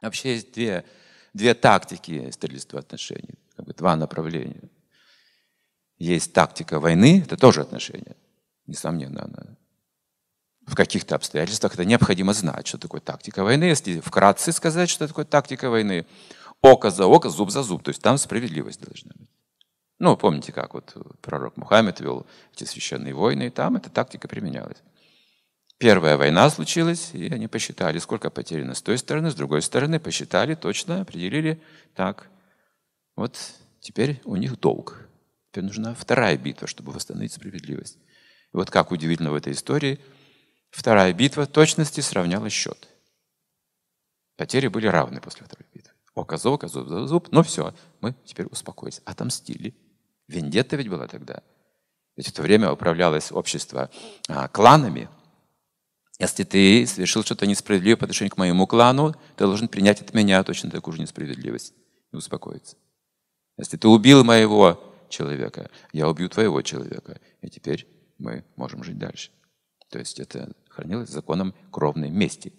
Вообще есть две, две тактики строительства отношений, как бы два направления. Есть тактика войны, это тоже отношения, несомненно, она. В каких-то обстоятельствах это необходимо знать, что такое тактика войны. Если вкратце сказать, что такое тактика войны, око за око, зуб за зуб, то есть там справедливость должна быть. Ну, помните, как вот пророк Мухаммед вел эти священные войны, и там эта тактика применялась. Первая война случилась, и они посчитали, сколько потеряно с той стороны, с другой стороны, посчитали точно, определили так. Вот теперь у них долг. Теперь нужна вторая битва, чтобы восстановить справедливость. И вот как удивительно в этой истории, вторая битва точности сравняла счет. Потери были равны после второй битвы. Око за око, зуб за зуб, но ну все, мы теперь успокоились, отомстили. Вендетта ведь была тогда. Ведь в то время управлялось общество а, кланами – если ты совершил что-то несправедливое по отношению к моему клану, ты должен принять от меня точно такую же несправедливость и успокоиться. Если ты убил моего человека, я убью твоего человека, и теперь мы можем жить дальше. То есть это хранилось законом кровной мести.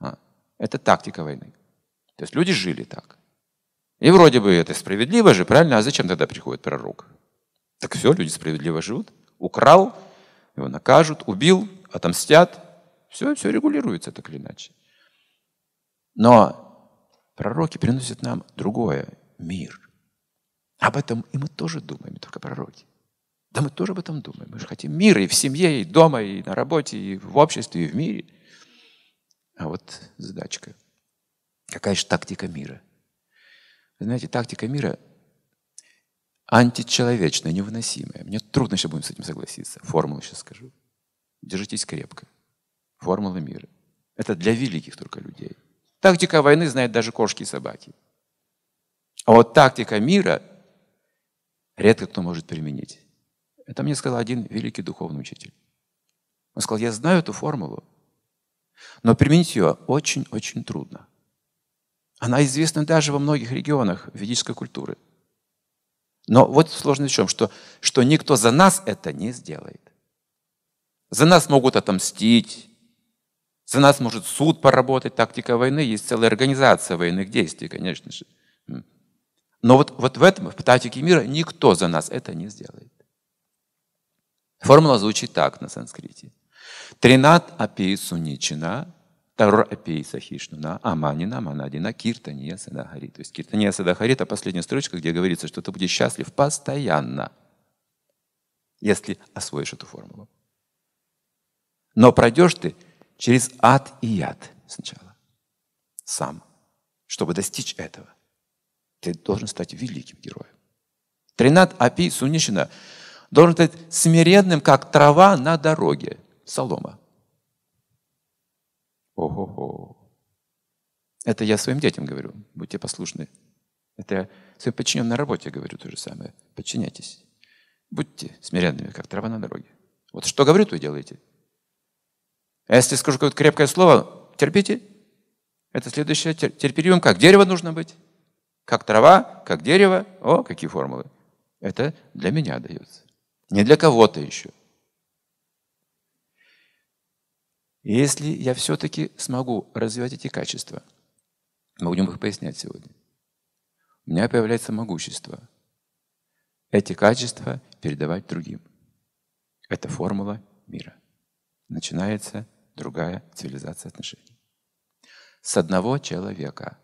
А, это тактика войны. То есть люди жили так. И вроде бы это справедливо же, правильно? А зачем тогда приходит пророк? Так все, люди справедливо живут. Украл, его накажут, убил, отомстят, все, все регулируется так или иначе. Но пророки приносят нам другое – мир. Об этом и мы тоже думаем, только пророки. Да мы тоже об этом думаем. Мы же хотим мира и в семье, и дома, и на работе, и в обществе, и в мире. А вот задачка. Какая же тактика мира? Вы знаете, тактика мира античеловечная, невыносимая. Мне трудно сейчас будем с этим согласиться. Формулу сейчас скажу. Держитесь крепко формулы мира. Это для великих только людей. Тактика войны знает даже кошки и собаки. А вот тактика мира редко кто может применить. Это мне сказал один великий духовный учитель. Он сказал, я знаю эту формулу, но применить ее очень-очень трудно. Она известна даже во многих регионах ведической культуры. Но вот сложность в чем, что, что никто за нас это не сделает. За нас могут отомстить, за нас может суд поработать, тактика войны, есть целая организация военных действий, конечно же. Но вот, вот в этом, в тактике мира, никто за нас это не сделает. Формула звучит так на санскрите. Тринат апи суничина, тарур апи сахишнуна, аманина манадина киртания садагари. То есть киртания садагари – это последняя строчка, где говорится, что ты будешь счастлив постоянно, если освоишь эту формулу. Но пройдешь ты – через ад и яд сначала. Сам. Чтобы достичь этого, ты должен стать великим героем. Тринат Апи Сунишина должен стать смиренным, как трава на дороге. Солома. Ого-го. Это я своим детям говорю. Будьте послушны. Это я своим подчиненным на работе говорю то же самое. Подчиняйтесь. Будьте смиренными, как трава на дороге. Вот что говорю, то и делаете. А если скажу какое-то крепкое слово, терпите. Это следующее. Терпеливым как дерево нужно быть. Как трава, как дерево. О, какие формулы. Это для меня дается. Не для кого-то еще. если я все-таки смогу развивать эти качества, мы будем их пояснять сегодня, у меня появляется могущество эти качества передавать другим. Это формула мира. Начинается другая цивилизация отношений. С одного человека.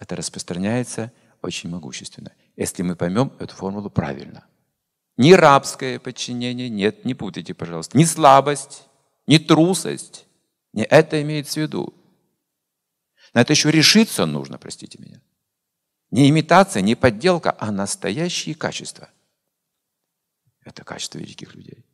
Это распространяется очень могущественно, если мы поймем эту формулу правильно. Ни рабское подчинение, нет, не путайте, пожалуйста, ни слабость, ни трусость, не это имеется в виду. На это еще решиться нужно, простите меня. Не имитация, не подделка, а настоящие качества. Это качество великих людей.